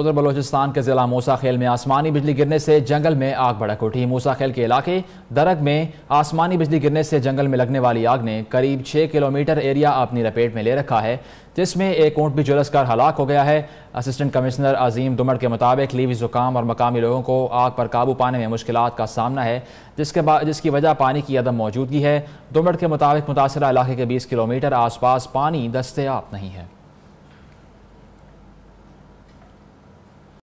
उधर बलोचिस्तान के ज़िला मूसा खेल में आसमानी बिजली गिरने से जंगल में आग भड़क उठी मूसा खेल के इलाके दरग में आसमानी बिजली गिरने से जंगल में लगने वाली आग ने करीब छः किलोमीटर एरिया अपनी लपेट में ले रखा है जिसमें एक ऊँट भी जुलस कर हलाक हो गया है असिस्टेंट कमिश्नर अजीम दुमर के मुताबिक लीवी ज़ुकाम और मकामी लोगों को आग पर काबू पाने में मुश्किल का सामना है जिसके बाद जिसकी वजह पानी की अदम मौजूदगी है दुमर के मुताबिक मुतासर इलाके के बीस किलोमीटर आसपास पानी दस्तियाब नहीं है